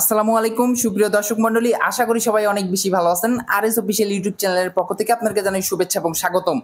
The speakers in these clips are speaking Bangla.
আসসালামু আলাইকুম সুপ্রিয় দর্শক মন্ডলী আশা করি সবাই অনেক বেশি ভালো আছেন আর এস অফিসিয়াল ইউটিউব চ্যানেলের পক্ষ থেকে আপনাকে জানাই শুভেচ্ছা এবং স্বাগতম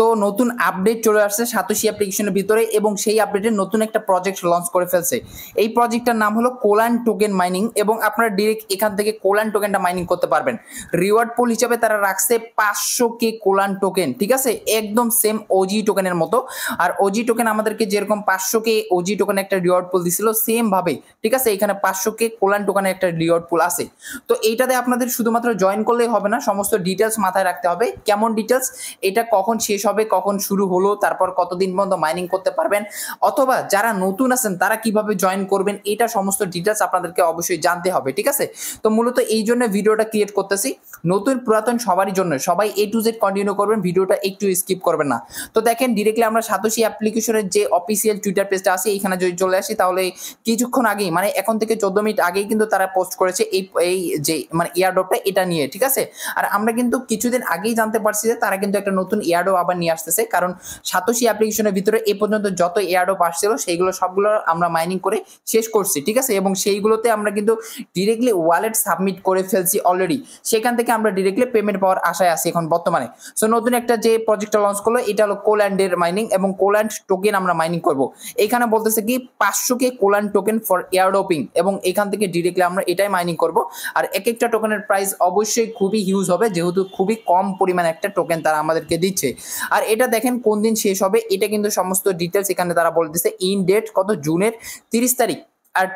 তো নতুন আপডেট চলে আসছে সাতোশি অ্যাপ্লিকেশনের ভিতরে এবং সেই আপডেটে নতুন একটা প্রজেক্ট লঞ্চ করে ফেলছে এই প্রজেক্টটার নাম হলো কোলান টোকেন মাইনিং এবং আপনারা ডিরেক্ট এখান থেকে কোলান টোকেনটা মাইনিং করতে পারবেন রিওয়ার্ড পুল হিসাবে তারা রাখছে পাঁচশো কে কোলান টোকেন ঠিক আছে একদম সেম ওজি টোকেনের মতো আর ওজি টোকেন আমাদেরকে যেরকম পাঁচশো কে ওজি টোকেন একটা রিওয়ার্ড পুল দিছিল সেমভাবে ঠিক আছে এখানে পাঁচশো কে কোলান টোকেনের একটা রিওয়ার্ড পুল আছে তো এইটাতে আপনাদের শুধুমাত্র জয়েন করলেই হবে না সমস্ত ডিটেলস মাথায় রাখতে হবে কেমন ডিটেলস এটা কখন শেষ হবে কখন শুরু হলো তারপর কতদিন পর্যন্ত মাইনিং করতে পারবেন অথবা যারা নতুন আছেন তারা কিভাবে জয়েন করবেন এটা সমস্ত ডিটেলস আপনাদেরকে অবশ্যই জানতে হবে ঠিক আছে তো মূলত এই জন্য ভিডিওটা ক্রিয়েট করতেছি নতুন পুরাতন সবারই জন্য সবাই এ টু জেড কন্টিনিউ করবেন ভিডিওটা একটু স্কিপ করবেন না তো দেখেন ডিরেক্টলি আমরা সাতোশি অ্যাপ্লিকেশনের যে অফিসিয়াল টুইটার পেজটা আছে এইখানে যদি চলে আসি তাহলে কিছুক্ষণ আগেই মানে এখন থেকে চোদ্দ মিনিট আগেই কিন্তু তারা পোস্ট করেছে এই এই যে মানে ইয়ারডপটা এটা নিয়ে ঠিক আছে আর আমরা কিন্তু কিছুদিন আগেই জানতে পারছি যে তারা কিন্তু একটা নতুন ইয়ারডপ আবার অফার নিয়ে আসতেছে কারণ সাতোশি অ্যাপ্লিকেশনের ভিতরে এ পর্যন্ত যত এয়ারডপ আসছিল সেইগুলো সবগুলো আমরা মাইনিং করে শেষ করছি ঠিক আছে এবং সেইগুলোতে আমরা কিন্তু ডিরেক্টলি ওয়ালেট সাবমিট করে ফেলছি অলরেডি সেখান থেকে আমরা ডিরেক্টলি পেমেন্ট পাওয়ার আশায় আছি এখন বর্তমানে সো নতুন একটা যে প্রজেক্টটা লঞ্চ করলো এটা হলো কোল্যান্ডের মাইনিং এবং কোল্যান্ড টোকেন আমরা মাইনিং করব এখানে বলতেছে কি পাঁচশো কে কোল্যান্ড টোকেন ফর এয়ারডপিং এবং এখান থেকে ডিরেক্টলি আমরা এটাই মাইনিং করব আর এক একটা টোকেনের প্রাইস অবশ্যই খুবই হিউজ হবে যেহেতু খুবই কম পরিমাণে একটা টোকেন তারা আমাদেরকে দিচ্ছে আর এটা দেখেন কোন দিন শেষ হবে এটা কিন্তু সমস্ত ডিটেলস এখানে তারা বলে দিচ্ছে ইন ডেট কত জুনের তিরিশ তারিখ আর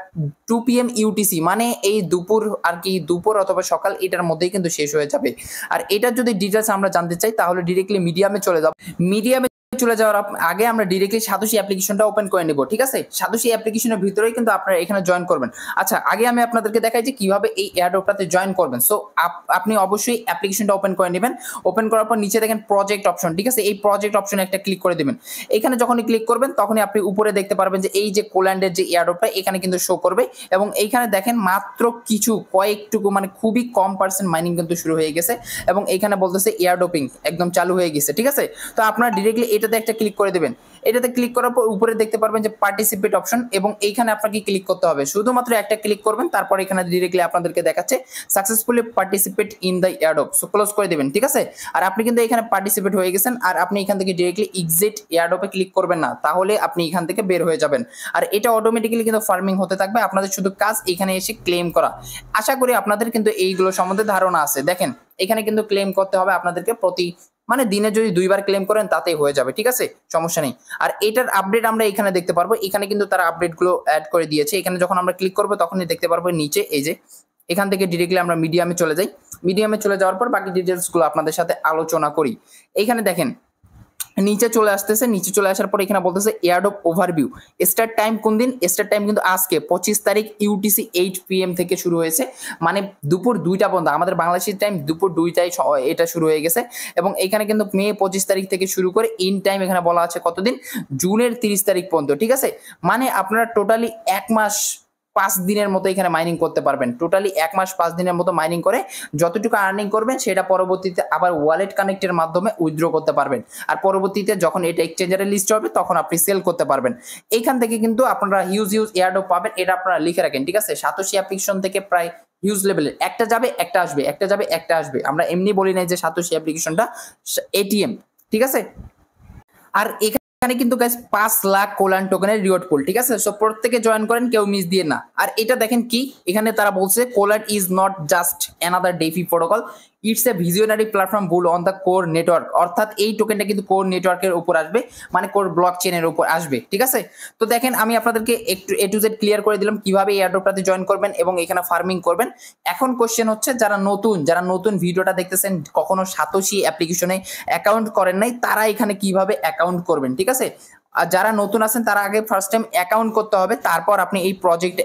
টু পিএম ইউটিসি মানে এই দুপুর আর কি দুপুর অথবা সকাল এটার মধ্যেই কিন্তু শেষ হয়ে যাবে আর এটার যদি ডিটেলস আমরা জানতে চাই তাহলে ডিরেক্টলি মিডিয়ামে চলে যাব মিডিয়ামে চলে যাওয়ার আগে আমরা ডিরেক্টলি সাতোশি অ্যাপ্লিকেশনটা ওপেন করে নেব ঠিক আছে সাতোশি অ্যাপ্লিকেশনের ভিতরেই কিন্তু আপনারা এখানে জয়েন করবেন আচ্ছা আগে আমি আপনাদেরকে দেখাই যে কিভাবে এই এয়ারড্রপটাতে জয়েন করবেন সো আপনি অবশ্যই অ্যাপ্লিকেশনটা ওপেন করে নেবেন ওপেন করার পর নিচে দেখেন প্রজেক্ট অপশন ঠিক আছে এই প্রজেক্ট অপশনে একটা ক্লিক করে দেবেন এখানে যখনই ক্লিক করবেন তখনই আপনি উপরে দেখতে পারবেন যে এই যে কোল্যান্ডের যে এয়ারড্রপটা এখানে কিন্তু শো করবে এবং এইখানে দেখেন মাত্র কিছু কয়েকটুকু মানে খুবই কম পার্সেন্ট মাইনিং কিন্তু শুরু হয়ে গেছে এবং এখানে বলতেছে এয়ারড্রপিং একদম চালু হয়ে গেছে ঠিক আছে তো আপনারা ডিরেক্টলি এটা এটাতে একটা ক্লিক করে দেবেন এটাতে ক্লিক করার পর উপরে দেখতে পারবেন যে পার্টিসিপেট অপশন এবং এইখানে আপনাকে ক্লিক করতে হবে শুধুমাত্র একটা ক্লিক করবেন তারপর এখানে ডিরেক্টলি আপনাদেরকে দেখাচ্ছে successfully participate in the airdrop so close করে দেবেন ঠিক আছে আর আপনি কিন্তু এখানে পার্টিসিপেট হয়ে গেছেন আর আপনি এখান থেকে ডিরেক্টলি এক্সিট এয়ারডপে ক্লিক করবেন না তাহলে আপনি এখান থেকে বের হয়ে যাবেন আর এটা অটোমেটিক্যালি কিন্তু ফার্মিং হতে থাকবে আপনাদের শুধু কাজ এখানে এসে ক্লেম করা আশা করি আপনাদের কিন্তু এইগুলো সম্বন্ধে ধারণা আছে দেখেন এখানে কিন্তু ক্লেম করতে হবে আপনাদেরকে প্রতি মানে দিনে যদি দুইবার ক্লেম করেন তাতেই হয়ে যাবে ঠিক আছে সমস্যা নেই আর এটার আপডেট আমরা এখানে দেখতে পারবো এখানে কিন্তু তারা আপডেটগুলো অ্যাড করে দিয়েছে এখানে যখন আমরা ক্লিক করবো তখনই দেখতে পারবো নিচে এই যে এখান থেকে ডিরেক্টলি আমরা মিডিয়ামে চলে যাই মিডিয়ামে চলে যাওয়ার পর বাকি ডিটেলসগুলো আপনাদের সাথে আলোচনা করি এইখানে দেখেন নিচে চলে আসতেছে নিচে চলে আসার পর এখানে বলতেছে এয়ারডপ ওভারভিউ স্টার্ট টাইম কোন দিন স্টার্ট টাইম কিন্তু আজকে পঁচিশ তারিখ ইউটিসি এইট পি এম থেকে শুরু হয়েছে মানে দুপুর দুইটা পর্যন্ত আমাদের বাংলাদেশের টাইম দুপুর দুইটায় এটা শুরু হয়ে গেছে এবং এখানে কিন্তু মে পঁচিশ তারিখ থেকে শুরু করে ইন টাইম এখানে বলা আছে কতদিন জুনের তিরিশ তারিখ পর্যন্ত ঠিক আছে মানে আপনারা টোটালি এক মাস পাঁচ দিনের মতো এখানে মাইনিং করতে পারবেন টোটালি এক মাস পাঁচ দিনের মতো মাইনিং করে যতটুকু আর্নিং করবেন সেটা পরবর্তীতে আবার ওয়ালেট কানেক্টের মাধ্যমে উইথড্র করতে পারবেন আর পরবর্তীতে যখন এটা এক্সচেঞ্জারে লিস্ট হবে তখন আপনি সেল করতে পারবেন এখান থেকে কিন্তু আপনারা হিউজ হিউজ এয়ারডো পাবেন এটা আপনারা লিখে রাখেন ঠিক আছে সাতোশি অ্যাপ্লিকেশন থেকে প্রায় হিউজ লেভেলের একটা যাবে একটা আসবে একটা যাবে একটা আসবে আমরা এমনি বলি নাই যে সাতোশি অ্যাপ্লিকেশনটা এটিএম ঠিক আছে আর এখানে এখানে কিন্তু গাইজ পাঁচ লাখ কোলান টোকেনের রিওয়ার্ড পুল ঠিক আছে সো প্রত্যেকে জয়েন করেন কেউ মিস দিয়ে না আর এটা দেখেন কি এখানে তারা বলছে Kolan is not just another DeFi protocol it's a visionary platform built on the core network অর্থাৎ এই টোকেনটা কিন্তু কোর নেটওয়ার্কের উপর আসবে মানে কোর ব্লক চেনের উপর আসবে ঠিক আছে তো দেখেন আমি আপনাদেরকে একটু এ টু জেড ক্লিয়ার করে দিলাম কিভাবে এই অ্যাডপটাতে জয়েন করবেন এবং এখানে ফার্মিং করবেন এখন কোশ্চেন হচ্ছে যারা নতুন যারা নতুন ভিডিওটা দেখতেছেন কখনো সাতোশি অ্যাপ্লিকেশনে অ্যাকাউন্ট করেন নাই তারা এখানে কিভাবে অ্যাকাউন্ট করবেন ঠিক fica assim. আর যারা নতুন আছেন তারা আগে ফার্স্ট টাইম অ্যাকাউন্ট করতে হবে তারপর আপনি এই প্রজেক্টে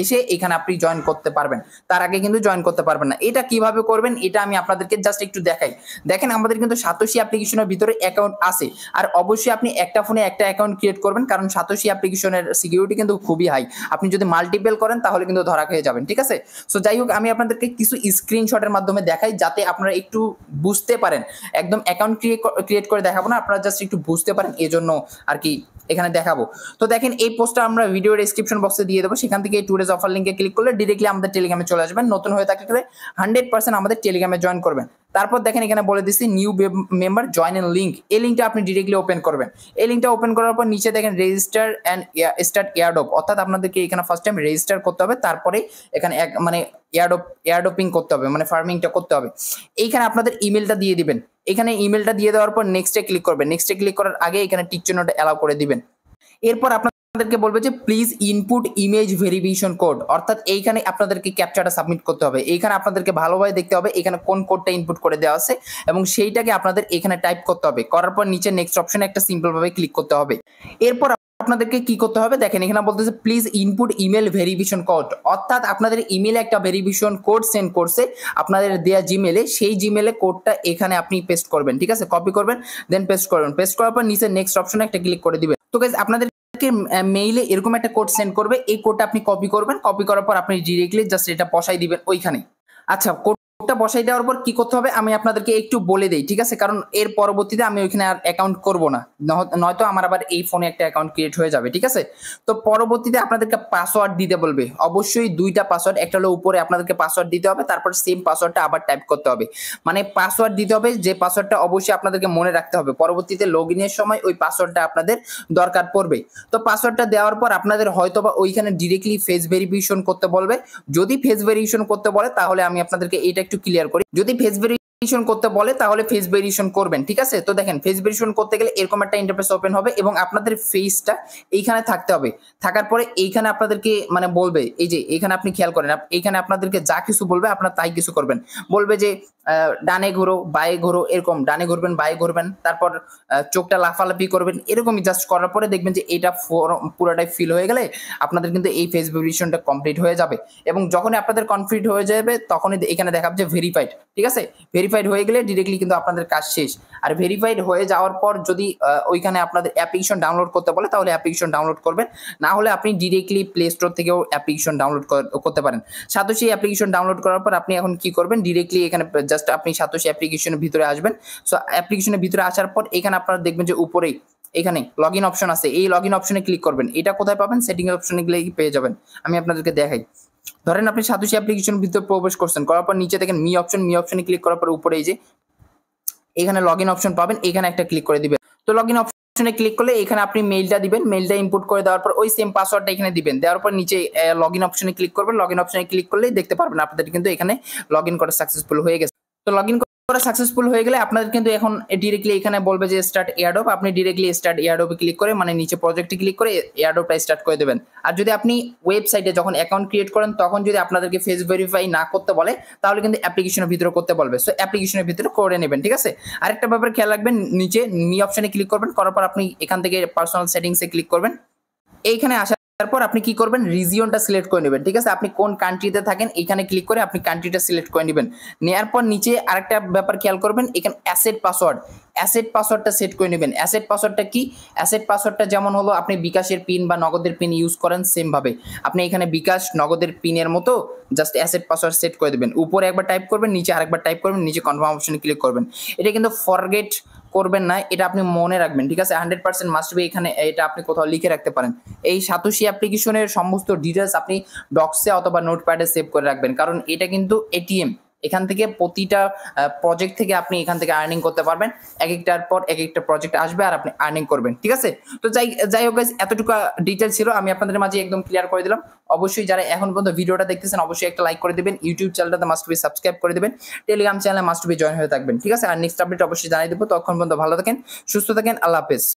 এসে এখানে আপনি জয়েন করতে পারবেন তার আগে কিন্তু জয়েন করতে পারবেন না এটা কিভাবে করবেন এটা আমি আপনাদেরকে জাস্ট একটু দেখাই দেখেন আমাদের কিন্তু সাতোশি অ্যাপ্লিকেশনের ভিতরে অ্যাকাউন্ট আছে আর অবশ্যই আপনি একটা ফোনে একটা অ্যাকাউন্ট ক্রিয়েট করবেন কারণ সাতোশি অ্যাপ্লিকেশনের সিকিউরিটি কিন্তু খুবই হাই আপনি যদি মাল্টিপেল করেন তাহলে কিন্তু ধরা খেয়ে যাবেন ঠিক আছে সো যাই হোক আমি আপনাদেরকে কিছু স্ক্রিনশটের মাধ্যমে দেখাই যাতে আপনারা একটু বুঝতে পারেন একদম অ্যাকাউন্ট ক্রিয়েট ক্রিয়েট করে দেখাবো না আপনারা জাস্ট একটু বুঝতে পারেন এজন্য আর কি এখানে দেখাবো তো দেখেন এই পোস্টটা আমরা ভিডিও ডেসক্রিপশন বক্সে দিয়ে দেবো সেখান থেকে টু ডেজ অফার লিঙ্কে ক্লিক করলে ডিরেক্টলি আমাদের টেলিগ্রামে চলে আসবেন নতুন হয়ে থাকলে হান্ড্রেড পার্সেন্ট আমাদের টেলিগ্রামে জয়েন করবেন তারপর দেখেন এখানে বলে দিচ্ছি new member join an link এই লিঙ্কটা আপনি ডিরেক্টলি ওপেন করবেন এই লিঙ্কটা ওপেন করার পর নিচে দেখেন রেজিস্টার অ্যান্ড স্টার্ট এয়ারডোপ অর্থাৎ আপনাদেরকে এখানে ফার্স্ট টাইম রেজিস্টার করতে হবে তারপরে এখানে এক মানে এয়ারডোপ এয়ারডোপিং করতে হবে মানে ফার্মিংটা করতে হবে এইখানে আপনাদের ইমেলটা দিয়ে দিবেন এখানে ইমেলটা দিয়ে দেওয়ার পর নেক্সটে ক্লিক করবেন নেক্সটে ক্লিক করার আগে এখানে টিক চিহ্নটা অ্যালাউ করে দিবেন এরপর আপনাদেরকে বলবে যে please input image verification code অর্থাৎ এইখানে আপনাদেরকে ক্যাপচারটা সাবমিট করতে হবে এইখানে আপনাদেরকে ভালোভাবে দেখতে হবে এখানে কোন কোডটা ইনপুট করে দেওয়া আছে এবং সেইটাকে আপনাদের এখানে টাইপ করতে হবে করার পর নিচে নেক্সট অপশনে একটা সিম্পলভাবে ক্লিক করতে হবে এরপর আপনাদেরকে কি করতে হবে দেখেন এখানে বলতেছে please input email verification code অর্থাৎ আপনাদের ইমেলে একটা ভেরিফিকেশন কোড সেন্ড করছে আপনাদের দেয়া জিমেলে সেই জিমেলে কোডটা এখানে আপনি পেস্ট করবেন ঠিক আছে কপি করবেন দেন পেস্ট করবেন পেস্ট করার পর নিচে নেক্সট অপশনে একটা ক্লিক করে দিবেন তো গাইজ আপনাদের মেইলে এরকম একটা কোড সেন্ড করবে এই কোডটা আপনি কপি করবেন কপি করার পর আপনি ডিরেক্টলি জাস্ট এটা বসাই দিবেন ওইখানে আচ্ছা কোড কোডটা বসাই দেওয়ার পর কি করতে হবে আমি আপনাদেরকে একটু বলে দেই ঠিক আছে কারণ এর পরবর্তীতে আমি ওইখানে আর অ্যাকাউন্ট করব না নয়তো আমার আবার এই ফোনে একটা অ্যাকাউন্ট ক্রিয়েট হয়ে যাবে ঠিক আছে তো পরবর্তীতে আপনাদেরকে পাসওয়ার্ড দিতে বলবে অবশ্যই দুইটা পাসওয়ার্ড একটা হলো উপরে আপনাদেরকে পাসওয়ার্ড দিতে হবে তারপর সেম পাসওয়ার্ডটা আবার টাইপ করতে হবে মানে পাসওয়ার্ড দিতে হবে যে পাসওয়ার্ডটা অবশ্যই আপনাদেরকে মনে রাখতে হবে পরবর্তীতে লগ ইনের সময় ওই পাসওয়ার্ডটা আপনাদের দরকার পড়বে তো পাসওয়ার্ডটা দেওয়ার পর আপনাদের হয়তো বা ওইখানে ডিরেক্টলি ফেস ভেরিফিকেশন করতে বলবে যদি ফেস ভেরিফিকেশন করতে বলে তাহলে আমি আপনাদেরকে এটা একটু একটু ক্লিয়ার করি যদি ফেস ভেরিয়েশন করতে বলে তাহলে ফেস ভেরিয়েশন করবেন ঠিক আছে তো দেখেন ফেস ভেরিয়েশন করতে গেলে এরকম একটা ইন্টারফেস ওপেন হবে এবং আপনাদের ফেসটা এইখানে থাকতে হবে থাকার পরে এইখানে আপনাদেরকে মানে বলবে এই যে এখানে আপনি খেয়াল করেন এইখানে আপনাদেরকে যা কিছু বলবে আপনার তাই কিছু করবেন বলবে যে ডানে ঘোরো বায়ে ঘোরো এরকম ডানে ঘুরবেন বায়ে ঘুরবেন তারপর চোখটা লাফালাফি করবেন এরকমই জাস্ট করার পরে দেখবেন যে এটা পুরোটাই ফিল হয়ে গেলে আপনাদের কিন্তু এই ফেস ভেরিয়েশনটা কমপ্লিট হয়ে যাবে এবং যখনই আপনাদের কমপ্লিট হয়ে যাবে তখনই এখানে দেখাবে যে ভেরিফাইড ঠিক আছে ভেরিফাইড হয়ে গেলে ডিরেক্টলি কিন্তু আপনাদের কাজ শেষ আর ভেরিফাইড হয়ে যাওয়ার পর যদি ওইখানে আপনাদের অ্যাপ্লিকেশন ডাউনলোড করতে বলে তাহলে অ্যাপ্লিকেশন ডাউনলোড করবেন না হলে আপনি ডিরেক্টলি প্লে স্টোর থেকেও অ্যাপ্লিকেশন ডাউনলোড করতে পারেন সাথে সেই অ্যাপ্লিকেশন ডাউনলোড করার পর আপনি এখন কি করবেন ডিরেক্টলি এখানে জাস্ট আপনি সাতোশ অ্যাপ্লিকেশনের ভিতরে আসবেন সো অ্যাপ্লিকেশনের ভিতরে আসার পর এখানে আপনারা দেখবেন যে উপরেই এখানে লগ ইন অপশন আছে এই লগ ইন অপশনে ক্লিক করবেন এটা কোথায় পাবেন সেটিং অপশনে গেলে পেয়ে যাবেন আমি আপনাদেরকে দেখাই ধরেন আপনি সাতোশি অ্যাপ্লিকেশনের ভিতরে প্রবেশ করছেন করার পর নিচে দেখেন মি অপশন মি অপশনে ক্লিক করার পর উপরে এই যে এখানে লগ ইন অপশন পাবেন এখানে একটা ক্লিক করে দিবেন তো লগ ইন অপশনে ক্লিক করলে এখানে আপনি মেইলটা দিবেন মেইলটা ইনপুট করে দেওয়ার পর ওই সেম পাসওয়ার্ডটা এখানে দিবেন দেওয়ার পর নিচে লগ ইন অপশনে ক্লিক করবেন লগ ইন অপশনে ক্লিক করলেই দেখতে পারবেন আপনাদের কিন্তু এখানে লগ ইন করা সাকসেসফুল হয়ে গেছে তো লগ ইন করা সাকসেসফুল হয়ে গেলে আপনাদের কিন্তু এখন ডিরেক্টলি এখানে বলবে যে স্টার্ট এয়ারডপ আপনি ডিরেক্টলি স্টার্ট এয়ারডপে ক্লিক করে মানে নিচে প্রজেক্টে ক্লিক করে এয়ারডপটা স্টার্ট করে দেবেন আর যদি আপনি ওয়েবসাইটে যখন অ্যাকাউন্ট ক্রিয়েট করেন তখন যদি আপনাদেরকে ফেস ভেরিফাই না করতে বলে তাহলে কিন্তু অ্যাপ্লিকেশনের ভিতরে করতে বলবে সো অ্যাপ্লিকেশনের ভিতরে করে নেবেন ঠিক আছে আরেকটা ব্যাপার খেয়াল রাখবেন নিচে নি অপশনে ক্লিক করবেন করার পর আপনি এখান থেকে পার্সোনাল সেটিংসে ক্লিক করবেন এইখানে আসা তারপর আপনি কি করবেন রিজিয়নটা সিলেক্ট করে নেবেন ঠিক আছে আপনি কোন কান্ট্রিতে থাকেন এখানে ক্লিক করে আপনি কান্ট্রিটা সিলেক্ট করে নেবেন নেওয়ার পর নিচে আরেকটা ব্যাপার খেয়াল করবেন এখানে অ্যাসেট পাসওয়ার্ড অ্যাসেট পাসওয়ার্ডটা সেট করে নেবেন অ্যাসেট পাসওয়ার্ডটা কি অ্যাসেট পাসওয়ার্ডটা যেমন হলো আপনি বিকাশের পিন বা নগদের পিন ইউজ করেন সেমভাবে আপনি এখানে বিকাশ নগদের পিনের মতো জাস্ট অ্যাসেট পাসওয়ার্ড সেট করে দেবেন উপরে একবার টাইপ করবেন নিচে আরেকবার টাইপ করবেন নিচে কনফার্ম অপশনে ক্লিক করবেন এটা কিন্তু ফরগেট করবেন না এটা আপনি মনে রাখবেন ঠিক আছে হান্ড্রেড পার্সেন্ট মাস্ট বি এখানে এটা আপনি কোথাও লিখে রাখতে পারেন এই সাতোশি অ্যাপ্লিকেশনের সমস্ত ডিটেলস আপনি ডক্সে অথবা নোটপ্যাডে সেভ করে রাখবেন কারণ এটা কিন্তু এটিএম এখান থেকে প্রতিটা প্রজেক্ট থেকে আপনি এখান থেকে আর্নিং করতে পারবেন এক একটার পর এক একটা প্রজেক্ট আসবে আর আপনি আর্নিং করবেন ঠিক আছে তো যাই যাই হোক এতটুকু ডিটেল ছিল আমি আপনাদের মাঝে একদম ক্লিয়ার করে দিলাম অবশ্যই যারা এখন পর্যন্ত ভিডিওটা দেখতেছেন অবশ্যই একটা লাইক করে দেবেন ইউটিউব চ্যানেলটাতে মাস্ট বি সাবস্ক্রাইব করে দেবেন টেলিগ্রাম চ্যানেলে মাস্ট বি জয়েন হয়ে থাকবেন ঠিক আছে আর নেক্সট আপডেট অবশ্যই জানিয়ে দেবো তখন পর্যন্ত ভালো থাকেন সুস্থ থাকেন আল্লাহ হাফেজ